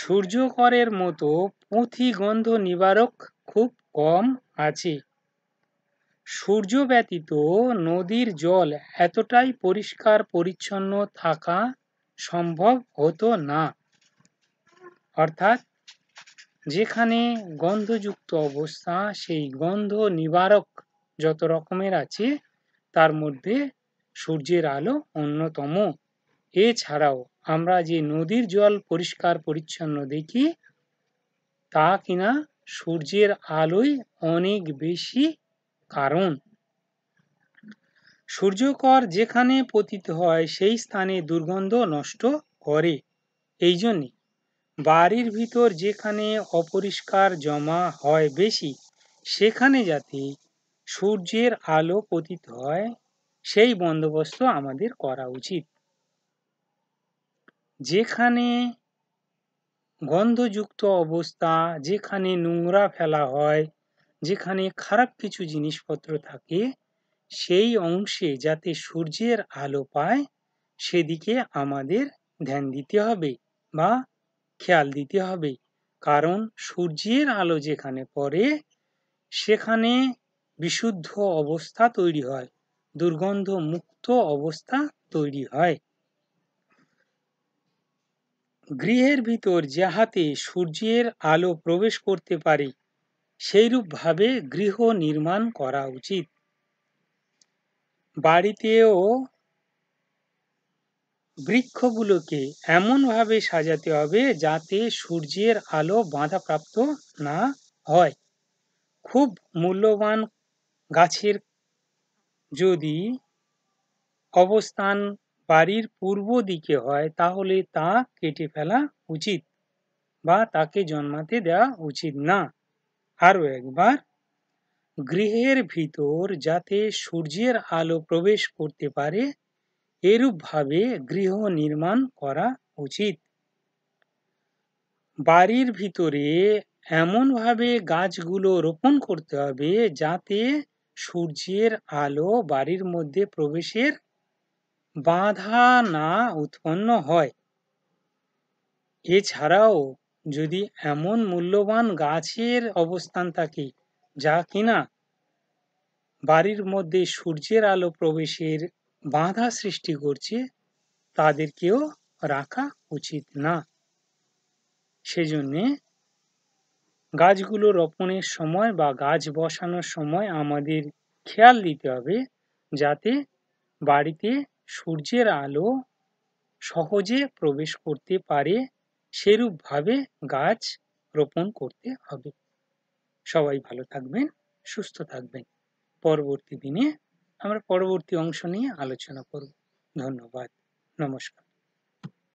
সূর্যকরের মতো পুঁথিগন্ধ নিবারক খুব কম আছে সূর্য ব্যতীত নদীর জল এতটাই পরিষ্কার পরিচ্ছন্ন থাকা সম্ভব হতো না অর্থাৎ যেখানে গন্ধযুক্ত অবস্থা সেই গন্ধ নিবারক যত রকমের আছে তার মধ্যে সূর্যের আলো অন্যতম এছাড়াও আমরা যে নদীর জল পরিষ্কার পরিচ্ছন্ন দেখি তা কিনা সূর্যের আলোই অনেক বেশি কারণ সূর্যকর যেখানে পতিত হয় সেই স্থানে দুর্গন্ধ নষ্ট করে এই জন্যে বাড়ির ভিতর যেখানে অপরিষ্কার জমা হয় বেশি সেখানে যাতে সূর্যের আলো পতিত হয় সেই বন্দোবস্ত আমাদের করা উচিত যেখানে গন্ধযুক্ত অবস্থা যেখানে নোংরা ফেলা হয় যেখানে খারাপ কিছু জিনিসপত্র থাকে সেই অংশে যাতে সূর্যের আলো পায় সেদিকে আমাদের ধ্যান দিতে হবে বা খেয়াল দিতে হবে কারণ সূর্যের আলো যেখানে পড়ে সেখানে বিশুদ্ধ অবস্থা তৈরি হয় দুর্গন্ধ মুক্ত অবস্থা তৈরি হয় গৃহের ভিতর যাহাতে সূর্যের আলো প্রবেশ করতে পারে সেইরূপভাবে গৃহ নির্মাণ করা উচিত বাড়িতেও বৃক্ষগুলোকে এমনভাবে সাজাতে হবে যাতে সূর্যের আলো বাঁধাপ্রাপ্ত না হয় খুব মূল্যবান গাছের যদি অবস্থান বাড়ির পূর্ব দিকে হয় তাহলে তা কেটে ফেলা উচিত বা তাকে জন্মাতে দেওয়া উচিত না আরও একবার গৃহের ভিতর যাতে সূর্যের আলো প্রবেশ করতে পারে এরূপভাবে গৃহ নির্মাণ করা উচিত বাড়ির ভিতরে এমনভাবে গাছগুলো রোপণ করতে হবে যাতে সূর্যের আলো বাড়ির মধ্যে প্রবেশের বাধা না উৎপন্ন হয় এছাড়াও যদি এমন মূল্যবান গাছের অবস্থান থাকে যা কিনা বাড়ির মধ্যে সূর্যের আলো প্রবেশের বাধা সৃষ্টি করছে তাদেরকেও রাখা উচিত না সেজন্যে গাছগুলো রোপণের সময় বা গাছ বসানোর সময় আমাদের খেয়াল দিতে হবে যাতে বাড়িতে সূর্যের আলো সহজে প্রবেশ করতে পারে সেরূপভাবে গাছ রোপণ করতে হবে সবাই ভালো থাকবেন সুস্থ থাকবেন পরবর্তী দিনে আমরা পরবর্তী অংশ নিয়ে আলোচনা করব ধন্যবাদ নমস্কার